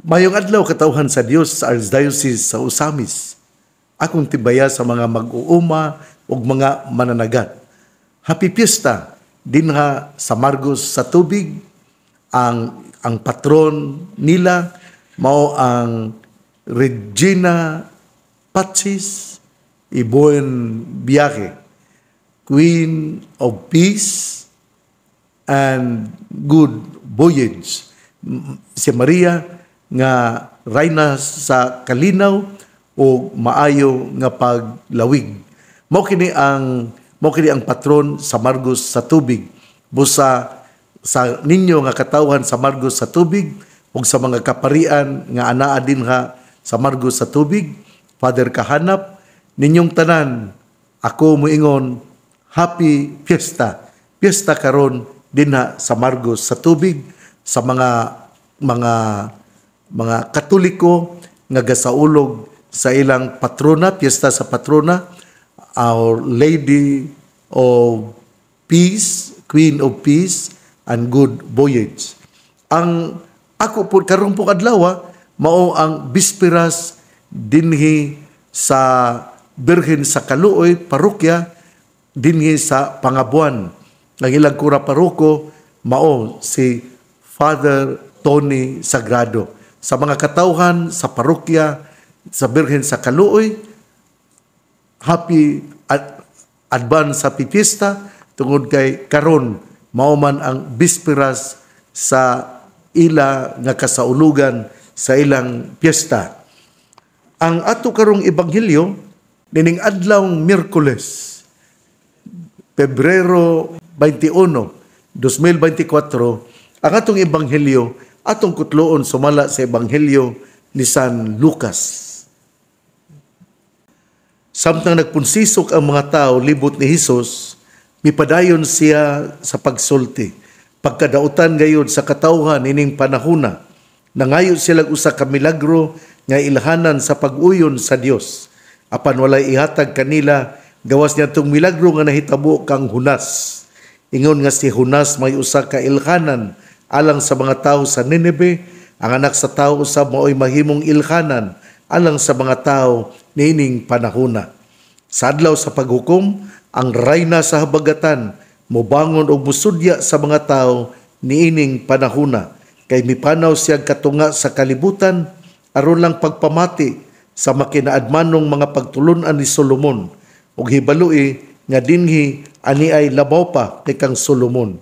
Mayong adlaw katauhan sa Dios sa Archdiocese sa Usamis. Akong tibaya sa mga mag-uuma ug mga mananagat. Happy Fiesta din ha sa Margos sa tubig ang ang patron nila mao ang Regina Patsis Ibon Biyahe, Queen of Peace and Good Voyage. Si Maria nga rayna sa kalinaw o maayo nga paglawig. Mao kini ang mao kini ang patron sa margos sa tubig. Busa sa ninyo nga katawhan sa margos sa tubig ug sa mga kaparian nga anaa dinha sa margos sa tubig, Father kahanap ninyong tanan. Ako moingon happy fiesta. Fiesta karon dinha sa margos sa tubig sa mga mga mga Katoliko nga gasaulog sa ilang patrona, piyesta sa patrona, Our Lady of Peace, Queen of Peace, and Good Voyage. Ang ako po, karong po kadlawa, mao ang bisperas dinhi sa Birhen sa Kaluoy, parokya, dinhi sa Pangabuan. Ang ilang kura paroko, mao si Father Tony Sagrado sa mga katauhan, sa parokya, sa Birhen sa Kaluoy. Happy advance sa pipista tungod kay karon mao man ang bisperas sa ila nga kasaulugan sa ilang piyesta. Ang ato karong ebanghelyo nining adlaw Miyerkules Pebrero 21, 2024, ang atong ebanghelyo atong kutloon sumala sa Ebanghelyo ni San Lucas. Samtang nagpunsisok ang mga tao libot ni Hesus, mipadayon siya sa pagsulti. Pagkadautan gayon sa katauhan ining panahuna, nangayo sila usa ka milagro nga ilhanan sa pag-uyon sa Dios. Apan walay ihatag kanila gawas niya tong milagro nga nahitabo kang Hunas. Ingon nga si Hunas may usa ka ilhanan alang sa mga tao sa Nineve, ang anak sa tao usab maoy mahimong ilkanan alang sa mga tao nining panahuna. Sadlaw sa paghukom, ang rayna sa habagatan, mubangon og musudya sa mga tao niining panahuna. Kay mipanaw siya katunga sa kalibutan, aron lang pagpamati sa makinaadmanong mga pagtulunan ni Solomon, ug hibaloi eh, nga dinhi ani ay labaw pa kay kang Solomon.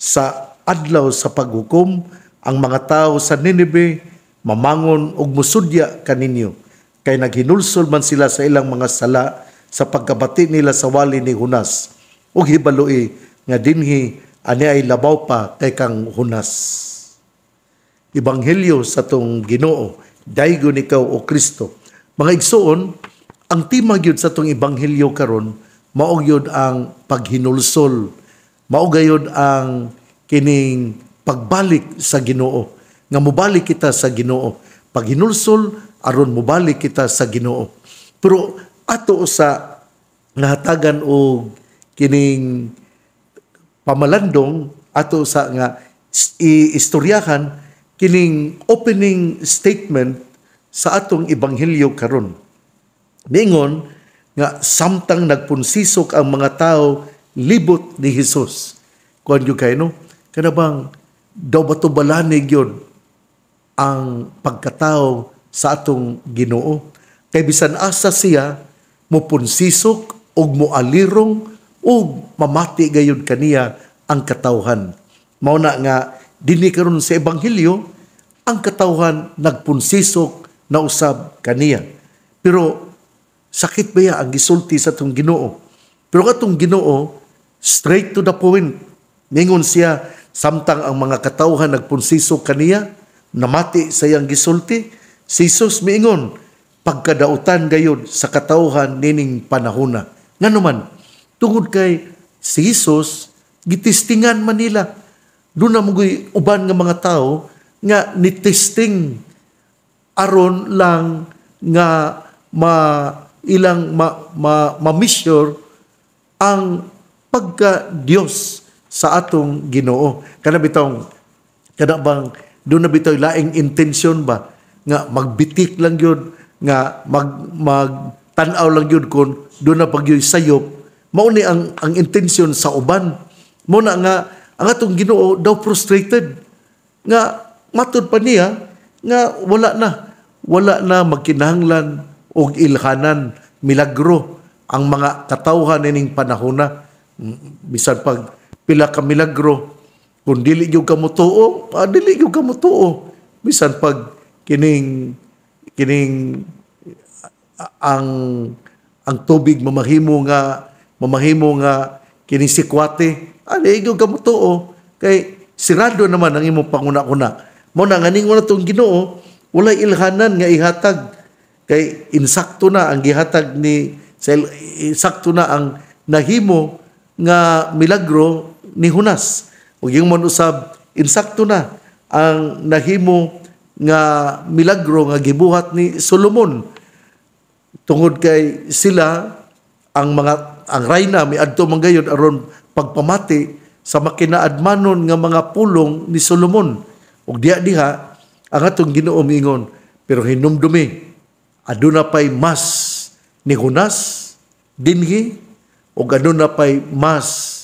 Sa adlaw sa paghukom ang mga tao sa Nineve mamangon og musudya kaninyo kay naghinulsol man sila sa ilang mga sala sa pagkabati nila sa wali ni Hunas ug hibaloi nga dinhi ani ay labaw pa kay kang Hunas Ibanghelyo sa tong Ginoo daigon ikaw o Kristo mga igsoon ang tema gyud sa tong ebanghelyo karon mao gyud ang paghinulsol mao gayud ang kining pagbalik sa Ginoo nga mubalik kita sa Ginoo pag hinulsol aron mubalik kita sa Ginoo pero ato sa nahatagan og kining pamalandong ato sa nga istoryahan kining opening statement sa atong ebanghelyo karon ningon nga samtang nagpunsisok ang mga tao libot ni Hesus kuan gyud kay no kanabang daw batubalanig yun ang pagkatao sa atong ginoo. Kay bisan asa siya, mupunsisok og mualirong og mamati gayud kaniya ang katawhan. Mao na nga dinhi sa ebanghelyo ang katawhan nagpunsisok na usab kaniya. Pero sakit ba ya ang gisulti sa atong Ginoo? Pero katong Ginoo straight to the point. Ningon siya, Samtang ang mga katawhan nagpunsiso kaniya, namati sayang gisulti, si Jesus miingon, pagkadautan gayod sa katawhan nining panahuna. Nga naman, tungod kay si Jesus, gitistingan man nila. Doon na mga uban nga mga tao nga nitesting aron lang nga ma ilang ma, ma, ma-measure ang pagka Dios sa atong Ginoo. Kana bitong kada bang do na bitaw laing intensyon ba nga magbitik lang yun nga mag mag tan lang yun kun do na pagyoy sayop mao ni ang ang intensyon sa uban Muna nga ang atong Ginoo daw frustrated nga matud pa niya nga wala na wala na magkinahanglan og ilhanan milagro ang mga katawhan ining panahon na bisan mm, mm, pag pila ka milagro kung dili gyud ka motuo pa ah, dili gyud ka motuo bisan pag kining kining ang ang tubig mamahimo nga mamahimo nga kining sikwate ali ah, gyud ka motuo kay sirado naman ang imong panguna-una mo na nganing wala tong Ginoo wala ilhanan nga ihatag kay insakto na ang gihatag ni sa insakto na ang nahimo nga milagro ni Hunas. Ug yung man usab insakto na ang nahimo nga milagro nga gibuhat ni Solomon tungod kay sila ang mga ang rayna may adto gayon aron pagpamati sa makinaadmanon nga mga pulong ni Solomon ug diha diha ang atong Ginoo miingon pero hinumdumi aduna pay mas ni Hunas dinhi ug aduna pay mas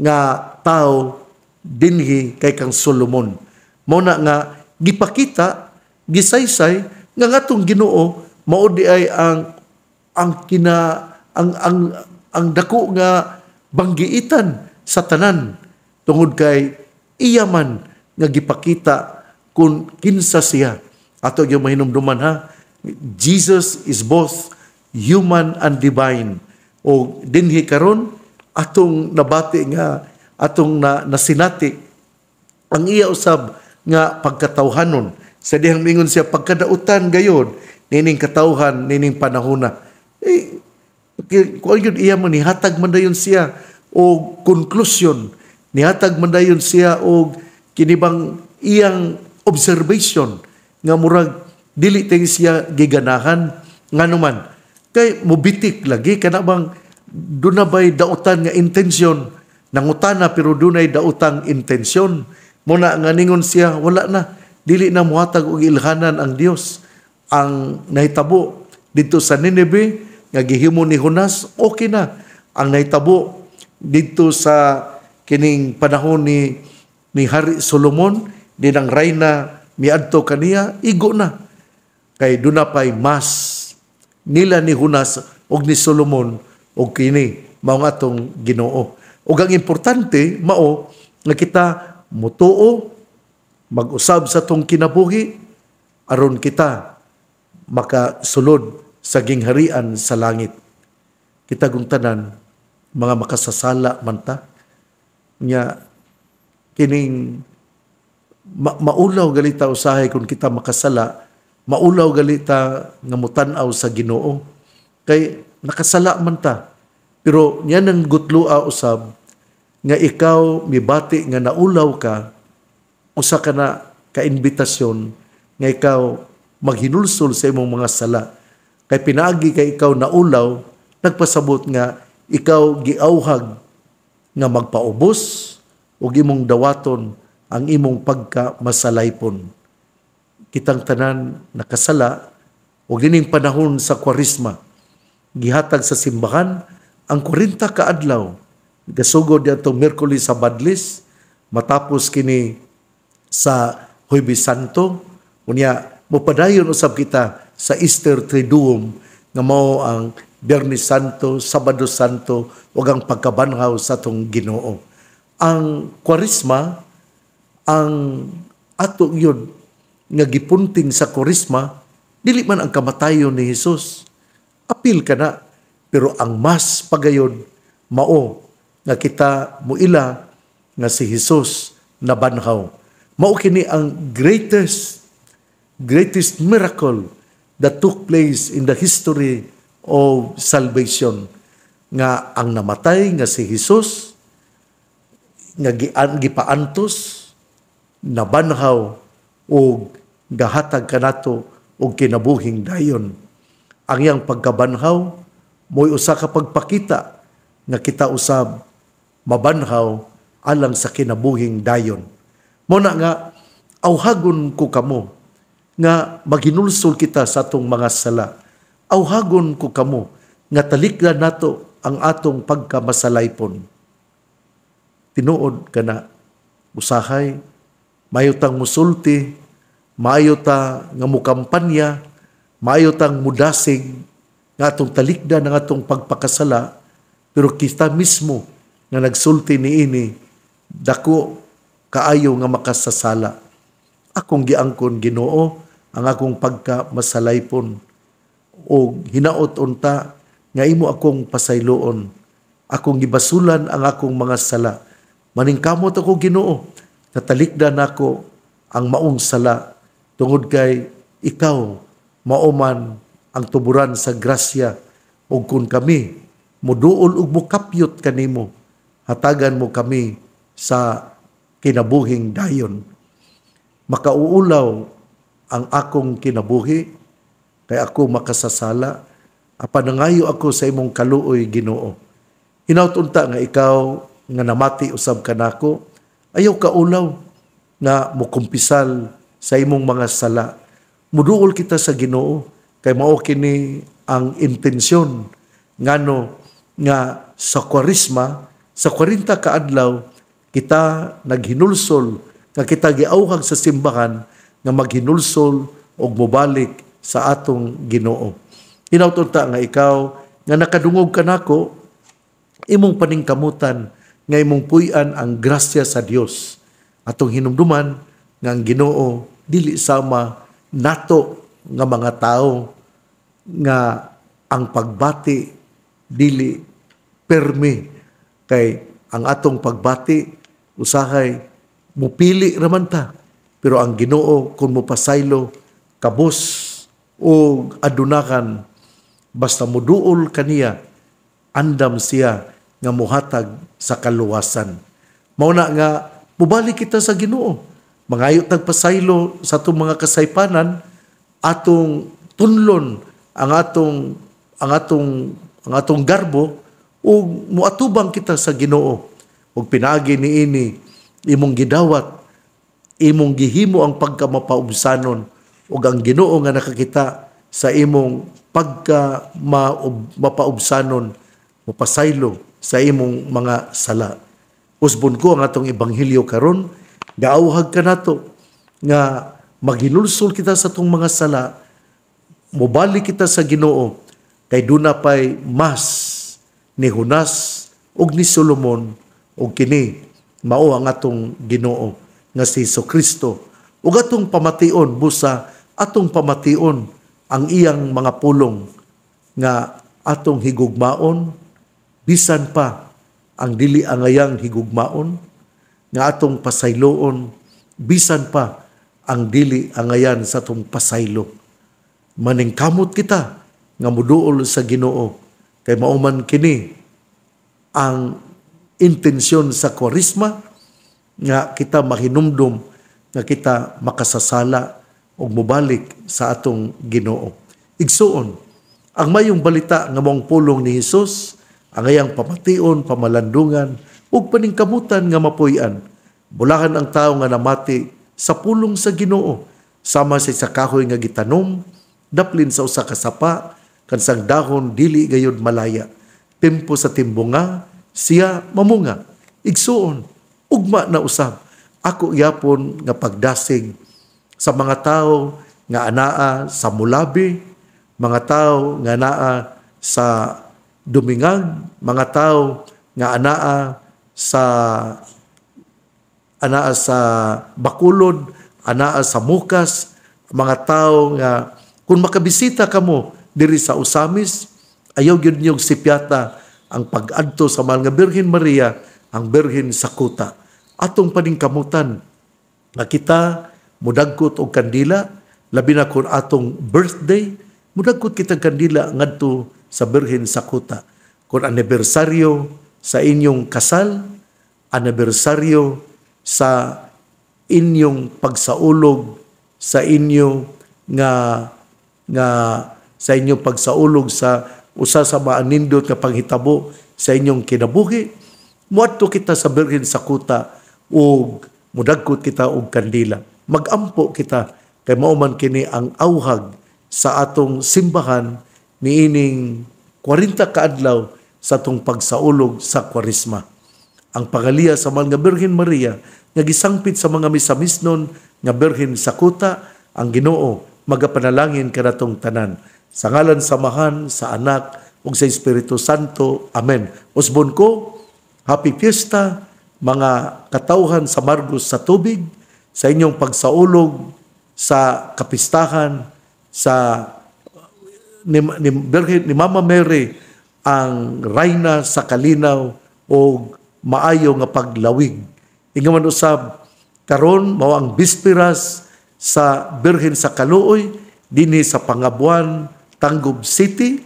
nga tao dinhi kay kang Solomon. Muna nga gipakita gisaysay nga ngatong Ginoo mao di ay ang ang kina ang ang ang dako nga banggiitan sa tanan tungod kay iyaman nga gipakita kung kinsa siya. Ato yung mahinumduman ha. Jesus is both human and divine. O dinhi karon atong nabati nga atong na, nasinati ang iya usab nga pagkatawhanon sa dihang mingon siya pagkadautan gayon nining katawhan nining panahona eh kung yun iya man nihatag man dayon siya o conclusion nihatag man dayon siya og kinibang iyang observation nga murag dili tayong siya giganahan nga naman kay mubitik lagi kana bang doon na ba'y dautan nga intensyon? Nangutana pero dunay dautang intensyon. Muna nga ningon siya, wala na. Dili na muhatag og ilhanan ang Dios ang nahitabo dito sa Nineve nga gihimo ni Hunas okay na ang nahitabo dito sa kining panahon ni ni Hari Solomon dinang reyna miadto kaniya igo na kay dunapay mas nila ni Hunas og ni Solomon o kini mao nga atong Ginoo. Ug ang importante mao nga kita mutuo mag-usab sa tong kinabuhi aron kita makasulod sa gingharian sa langit. Kita guntanan tanan mga makasasala man nya kining ma- maulaw galita usahay kung kita makasala maulaw galita nga mutan-aw sa Ginoo Kay nakasala man ta. Pero yan ang gutlua usab nga ikaw mibati nga naulaw ka usa ka na kaimbitasyon nga ikaw maghinulsol sa imong mga sala. Kay pinaagi kay ikaw naulaw, nagpasabot nga ikaw giauhag nga magpaubos o imong dawaton ang imong pagka masalaypon. Kitang tanan nakasala o gining panahon sa kwarisma gihatag sa simbahan ang 40 ka adlaw gasugod adto Miyerkules sa Badlis matapos kini sa Huibis Santo unya mupadayon usab kita sa Easter Triduum nga mao ang Biyernes Santo, Sabado Santo ug ang pagkabanhaw sa atong Ginoo. Ang Kwarisma ang ato yun nga gipunting sa Kwarisma dili man ang kamatayon ni Hesus apil ka na. Pero ang mas pagayon, mao nga kita muila nga si Jesus na banhaw. Mao kini ang greatest greatest miracle that took place in the history of salvation nga ang namatay nga si Jesus nga gipaantos nabanhaw og gahatag kanato og kinabuhing dayon ang iyang pagkabanhaw mo'y usa ka pagpakita nga kita usab mabanhaw alang sa kinabuhing dayon. Mo na nga awhagon ko kamo nga maginulsol kita sa atong mga sala. Awhagon ko kamo nga talikdan nato ang atong pagkamasalaypon. Tinuod ka na, usahay, mayo tang musulti, mayo ta nga mukampanya, Maayo tang mudasig nga atong talikda ng atong pagpakasala, pero kita mismo nga nagsulti ni ini, dako kaayo nga makasasala. Akong giangkon ginoo ang akong pagka pagkamasalaypon o hinaot unta nga imo akong pasayloon. Akong gibasulan ang akong mga sala. Maningkamot ako ginoo, natalikda nako ang maong sala tungod kay ikaw mauman ang tuburan sa grasya ug kun kami muduol ug mukapyot kanimo hatagan mo kami sa kinabuhing dayon makauulaw ang akong kinabuhi kay ako makasasala apan nangayo ako sa imong kaluoy Ginoo hinautunta nga ikaw nga namati usab kanako ayaw kaulaw na mukumpisal sa imong mga sala Muduol kita sa Ginoo kay mao kini ang intensyon nga no, nga sa kwarisma sa 40 ka adlaw kita naghinulsol nga kita giawhag sa simbahan nga maghinulsol og mobalik sa atong Ginoo. Hinawton ta nga ikaw nga nakadungog ka nako imong paningkamutan nga imong puy ang grasya sa Dios. Atong hinumduman nga ang Ginoo dili sama nato nga mga tao nga ang pagbati dili permi kay ang atong pagbati usahay mupili raman ta pero ang Ginoo kung mupasaylo kabos o adunakan basta muduol kaniya andam siya nga muhatag sa kaluwasan mao na nga mubalik kita sa Ginoo Mangayot tagpasaylo sa atong mga kasaypanan, atong tunlon ang atong ang atong ang atong garbo ug muatubang kita sa Ginoo ug pinagi niini imong gidawat imong gihimo ang pagkamapaubsanon ug ang Ginoo nga nakakita sa imong pagka mapaubsanon mapasaylo sa imong mga sala. Usbon ko ang atong ebanghelyo karon Gaawhag ka nato nga maghinulsol kita sa tong mga sala, mobalik kita sa Ginoo kay na pay mas ni Hunas ug ni Solomon ug kini mao ang atong Ginoo nga si Hesus Kristo ug atong pamation busa atong pamation ang iyang mga pulong nga atong higugmaon bisan pa ang dili angayang higugmaon nga atong pasayloon bisan pa ang dili angayan sa atong pasaylo maning kamot kita nga muduol sa Ginoo kay mauman kini ang intensyon sa kwarisma nga kita mahinumdum nga kita makasasala o mubalik sa atong Ginoo Igsoon, ang mayong balita nga mong pulong ni Hesus ang ayang pamation pamalandungan ug paningkamutan nga mapuy-an. Bulahan ang tao nga namati sa pulong sa Ginoo sama sa isa kahoy nga gitanom daplin sa usa ka sapa kansang dahon dili gayud malaya. Tempo sa timbunga siya mamunga igsuon ugma na usab ako yapon nga pagdasig sa mga tao nga anaa sa mulabi, mga tao nga anaa sa dumingag, mga tao nga anaa sa ana sa Bakulod, ana sa Mukas, mga tao nga kung makabisita kamo diri sa Usamis, ayaw gyud niyog sipyata ang pag-adto sa mahal nga Birhen Maria, ang Birhen sa Kuta. Atong paningkamutan nga kita mudagkot og kandila labi na kun atong birthday mudagkot kita kandila ngadto sa Birhen sa Kuta. Kun anibersaryo sa inyong kasal, anibersaryo, sa inyong pagsaulog, sa inyo nga nga sa inyong pagsaulog sa usa sa maanindot nga panghitabo sa inyong kinabuhi, muadto kita sa Birhen sa kuta ug mudagkot kita og kandila. Magampo kita kay mao man kini ang awhag sa atong simbahan niining 40 ka adlaw sa tong pagsaulog sa kwarisma. Ang pagaliya sa mga Birhen Maria nga gisangpit sa mga misamisnon nga Birhen sa kuta ang Ginoo magapanalangin kanatong tanan sa ngalan sa mahan, sa anak ug sa Espiritu Santo. Amen. Usbon ko, happy fiesta mga katauhan sa Margos sa tubig sa inyong pagsaulog sa kapistahan sa ni, ni, ni Mama Mary ang rayna sa kalinaw o maayo nga paglawig. Ingaman usab, karon mao ang bispiras sa Birhen sa Kaluoy, dinhi sa Pangabuan, Tanggub City.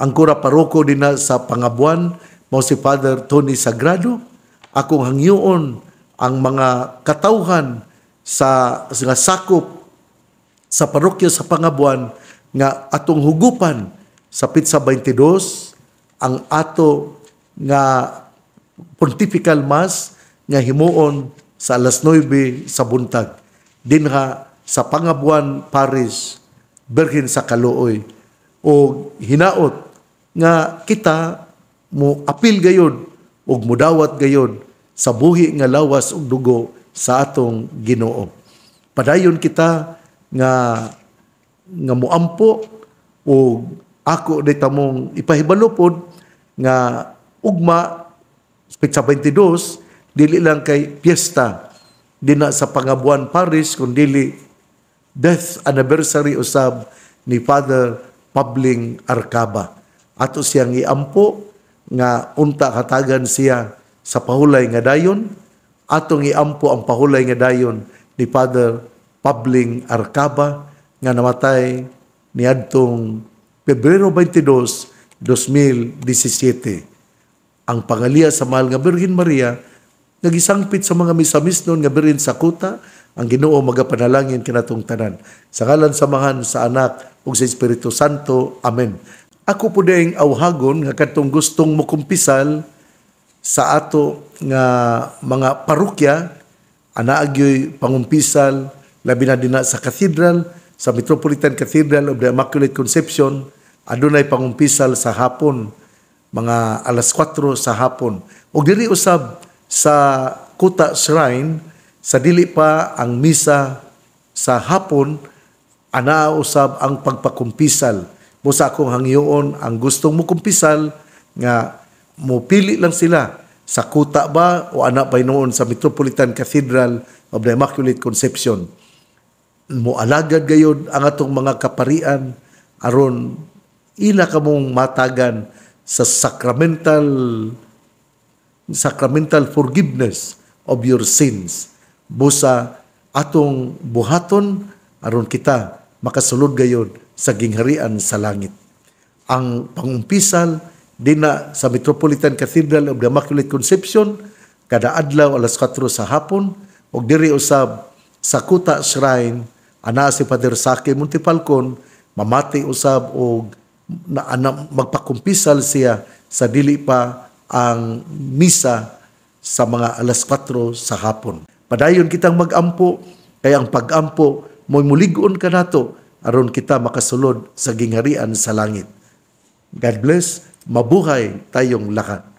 Ang kura paroko dinha sa Pangabuan, mao si Father Tony Sagrado. Akong hangyoon ang mga katawhan sa, sa sakop sa parokya sa Pangabuan nga atong hugupan sa Pitsa 22 ang ato nga pontifical mass nga himuon sa alas 9 sa buntag dinha sa Pangabuan Paris Berhin sa Kaluoy o hinaot nga kita mo apil gayod ug mudawat gayod sa buhi nga lawas og dugo sa atong Ginoo padayon kita nga nga muampo o ako di tamong ipahibalo pod nga ugma sa 22 dili lang kay piyesta di na sa pangabuan Paris kun dili death anniversary usab ni Father Pabling Arkaba. ato siyang iampo nga unta katagan siya sa pahulay nga dayon atong iampo ang pahulay nga dayon ni Father Pabling Arkaba nga namatay niadtong Pebrero 22, 2017. Ang pangaliya sa mahal nga Birhen Maria, nagisangpit sa mga misamis noon nga Birhen sa kuta, ang ginoo magapanalangin kinatong tanan. Sa ngalan samahan sa anak ug sa Espiritu Santo. Amen. Ako po dayong awhagon nga katong gustong mukumpisal sa ato nga mga parokya, anaagyoy pangumpisal, labi na din sa cathedral, sa Metropolitan Cathedral of the Immaculate Conception adunay pangumpisal sa hapon mga alas 4 sa hapon ug diri usab sa Kuta Shrine sa dili pa ang misa sa hapon ana usab ang pagpakumpisal mo sa akong hangyoon ang gustong mo kumpisal nga mo pili lang sila sa kuta ba o anak pa noon sa Metropolitan Cathedral of the Immaculate Conception moalagad gayon ang atong mga kaparian aron ila kamong matagan sa sacramental sacramental forgiveness of your sins busa atong buhaton aron kita makasulod gayon sa gingharian sa langit ang pangumpisal dina sa Metropolitan Cathedral of the Immaculate Conception kada adlaw alas 4 sa hapon og diri usab sa Kuta Shrine Ana si Father Saki Montipalcon, mamati usab o na, na, magpakumpisal siya sa dili pa ang misa sa mga alas 4 sa hapon. Padayon kitang magampo, kaya ang pagampo, mo'y muligon ka nato aron kita makasulod sa gingharian sa langit. God bless, mabuhay tayong lahat.